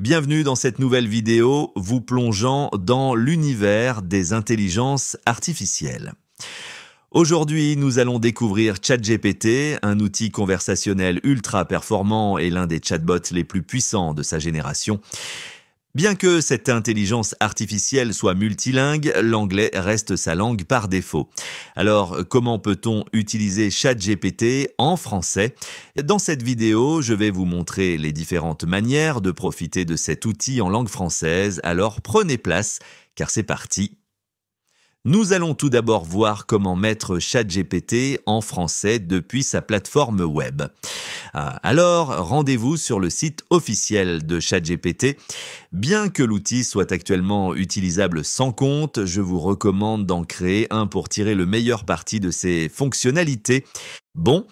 Bienvenue dans cette nouvelle vidéo vous plongeant dans l'univers des intelligences artificielles. Aujourd'hui, nous allons découvrir ChatGPT, un outil conversationnel ultra performant et l'un des chatbots les plus puissants de sa génération. Bien que cette intelligence artificielle soit multilingue, l'anglais reste sa langue par défaut. Alors, comment peut-on utiliser ChatGPT en français Dans cette vidéo, je vais vous montrer les différentes manières de profiter de cet outil en langue française, alors prenez place, car c'est parti nous allons tout d'abord voir comment mettre ChatGPT en français depuis sa plateforme web. Euh, alors, rendez-vous sur le site officiel de ChatGPT. Bien que l'outil soit actuellement utilisable sans compte, je vous recommande d'en créer un pour tirer le meilleur parti de ses fonctionnalités. Bon.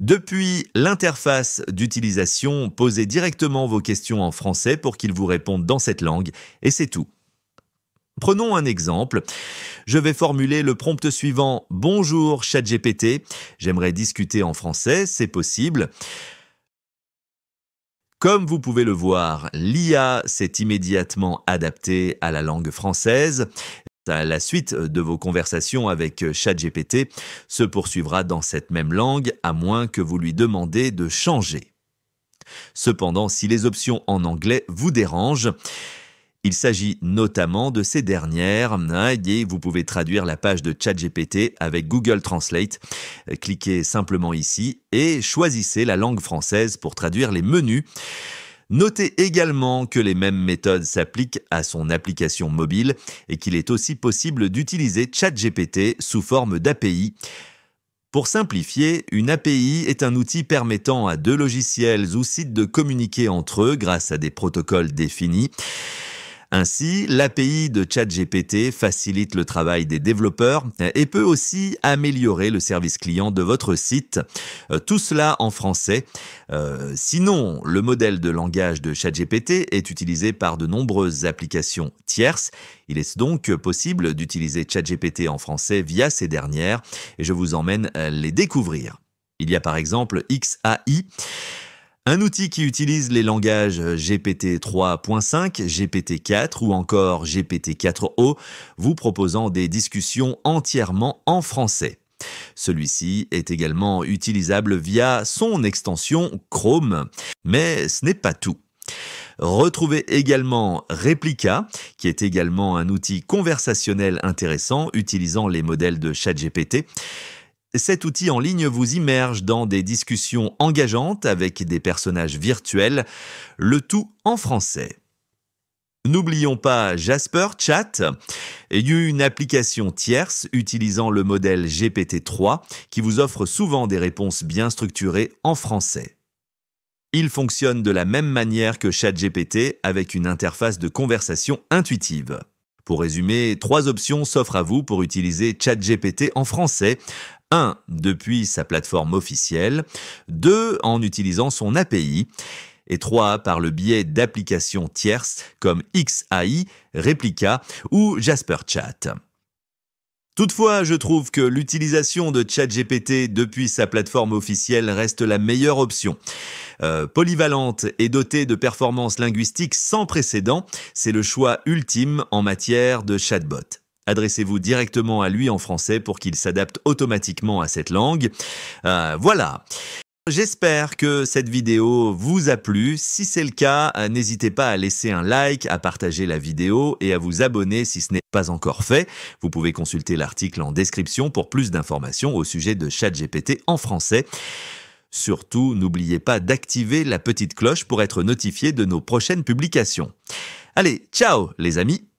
Depuis l'interface d'utilisation, posez directement vos questions en français pour qu'il vous réponde dans cette langue, et c'est tout. Prenons un exemple. Je vais formuler le prompt suivant Bonjour ChatGPT, j'aimerais discuter en français, c'est possible. Comme vous pouvez le voir, l'IA s'est immédiatement adaptée à la langue française. La suite de vos conversations avec ChatGPT se poursuivra dans cette même langue, à moins que vous lui demandiez de changer. Cependant, si les options en anglais vous dérangent, il s'agit notamment de ces dernières. Hein, et vous pouvez traduire la page de ChatGPT avec Google Translate. Euh, cliquez simplement ici et choisissez la langue française pour traduire les menus. Notez également que les mêmes méthodes s'appliquent à son application mobile et qu'il est aussi possible d'utiliser ChatGPT sous forme d'API. Pour simplifier, une API est un outil permettant à deux logiciels ou sites de communiquer entre eux grâce à des protocoles définis. Ainsi, l'API de ChatGPT facilite le travail des développeurs et peut aussi améliorer le service client de votre site. Euh, tout cela en français. Euh, sinon, le modèle de langage de ChatGPT est utilisé par de nombreuses applications tierces. Il est donc possible d'utiliser ChatGPT en français via ces dernières et je vous emmène euh, les découvrir. Il y a par exemple XAI, un outil qui utilise les langages GPT 3.5, GPT 4 ou encore GPT 4O, vous proposant des discussions entièrement en français. Celui-ci est également utilisable via son extension Chrome. Mais ce n'est pas tout. Retrouvez également Replica, qui est également un outil conversationnel intéressant utilisant les modèles de ChatGPT. Cet outil en ligne vous immerge dans des discussions engageantes avec des personnages virtuels, le tout en français. N'oublions pas Jasper Chat, une application tierce utilisant le modèle GPT-3 qui vous offre souvent des réponses bien structurées en français. Il fonctionne de la même manière que ChatGPT avec une interface de conversation intuitive. Pour résumer, trois options s'offrent à vous pour utiliser ChatGPT en français 1. Depuis sa plateforme officielle. 2. En utilisant son API. Et 3. Par le biais d'applications tierces comme XAI, Replica ou Jasper Chat. Toutefois, je trouve que l'utilisation de ChatGPT depuis sa plateforme officielle reste la meilleure option. Euh, polyvalente et dotée de performances linguistiques sans précédent, c'est le choix ultime en matière de chatbot. Adressez-vous directement à lui en français pour qu'il s'adapte automatiquement à cette langue. Euh, voilà. J'espère que cette vidéo vous a plu. Si c'est le cas, euh, n'hésitez pas à laisser un like, à partager la vidéo et à vous abonner si ce n'est pas encore fait. Vous pouvez consulter l'article en description pour plus d'informations au sujet de ChatGPT en français. Surtout, n'oubliez pas d'activer la petite cloche pour être notifié de nos prochaines publications. Allez, ciao les amis